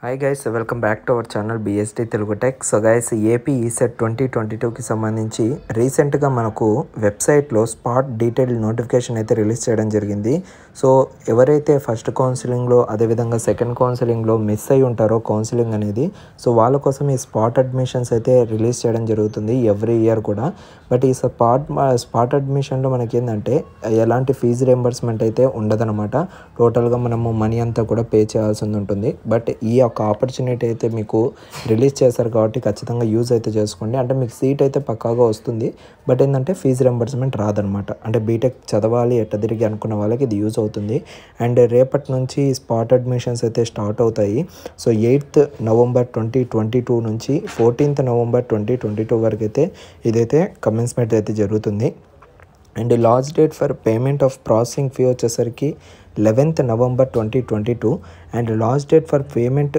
hi guys welcome back to our channel BSD Telugu tech so guys AP ECET twenty twenty టూకి సంబంధించి రీసెంట్గా మనకు వెబ్సైట్లో స్పాట్ డీటెయిల్ నోటిఫికేషన్ అయితే రిలీజ్ చేయడం జరిగింది సో ఎవరైతే ఫస్ట్ కౌన్సిలింగ్లో అదేవిధంగా సెకండ్ కౌన్సిలింగ్లో మిస్ అయి ఉంటారో కౌన్సిలింగ్ అనేది సో వాళ్ళ కోసం ఈ స్పాట్ అడ్మిషన్స్ అయితే రిలీజ్ చేయడం జరుగుతుంది ఎవ్రీ ఇయర్ కూడా బట్ ఈ స్పాట్ స్పాట్ అడ్మిషన్లో మనకి ఏంటంటే ఎలాంటి ఫీజు రియంబర్స్మెంట్ అయితే ఉండదనమాట టోటల్గా మనము మనీ అంతా కూడా పే చేయాల్సి ఉంటుంది బట్ ఈ ఒక ఆపర్చునిటీ అయితే మీకు రిలీజ్ చేశారు కాబట్టి ఖచ్చితంగా యూజ్ అయితే చేసుకోండి అంటే మీకు సీట్ అయితే పక్కాగా వస్తుంది బట్ ఏంటంటే ఫీజు రెంబర్స్మెంట్ రాదనమాట అంటే బీటెక్ చదవాలి ఎట్ట తిరిగి అనుకున్న వాళ్ళకి ఇది యూజ్ అవుతుంది అండ్ రేపటి నుంచి స్పాట్ అడ్మిషన్స్ అయితే స్టార్ట్ అవుతాయి so eighth November twenty twenty two నుంచి fourteenth November twenty twenty two వరకు అయితే ఇదైతే కమెన్స్మెంట్ అయితే జరుగుతుంది and last date for payment of processing fee వచ్చేసరికి eleventh November twenty twenty two and last date for payment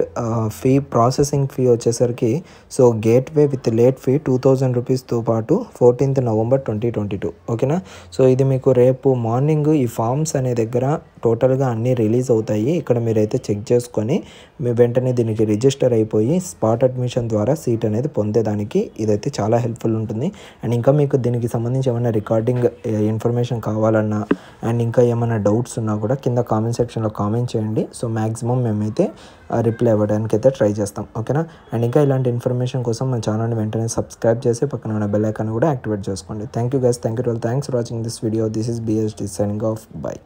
fee processing fee వచ్చేసరికి so gateway with late fee two thousand రూపీస్తో పాటు fourteenth November twenty twenty two ఓకేనా so ఇది మీకు రేపు morning ఈ forms అనే దగ్గర టోటల్గా అన్నీ రిలీజ్ అవుతాయి ఇక్కడ మీరైతే చెక్ చేసుకొని మీ వెంటనే దీనికి రిజిస్టర్ అయిపోయి స్పాట్ అడ్మిషన్ ద్వారా సీట్ అనేది పొందేదానికి ఇదైతే చాలా హెల్ప్ఫుల్ ఉంటుంది అండ్ ఇంకా మీకు దీనికి సంబంధించి ఏమైనా రికార్డింగ్ ఇన్ఫర్మేషన్ కావాలన్నా అండ్ ఇంకా ఏమైనా డౌట్స్ ఉన్నా కూడా కింద కామెంట్ సెక్షన్లో కామెంట్ చేయండి సో మ్యాక్సిమం మేమైతే రిప్లై అవ్వడానికి అయితే ట్రై చేస్తాం ఓకేనా అండ్ ఇంకా ఇలాంటి ఇన్ఫర్మేషన్ కోసం మన ఛానల్ని వెంటనే సబ్స్క్రైబ్ చేసి పక్కన ఉన్న బెల్ ఐకాన్ కూడా యాక్టివేట్ చేసుకోండి thank you guys thank you thanks for watching this video this is BSD signing off by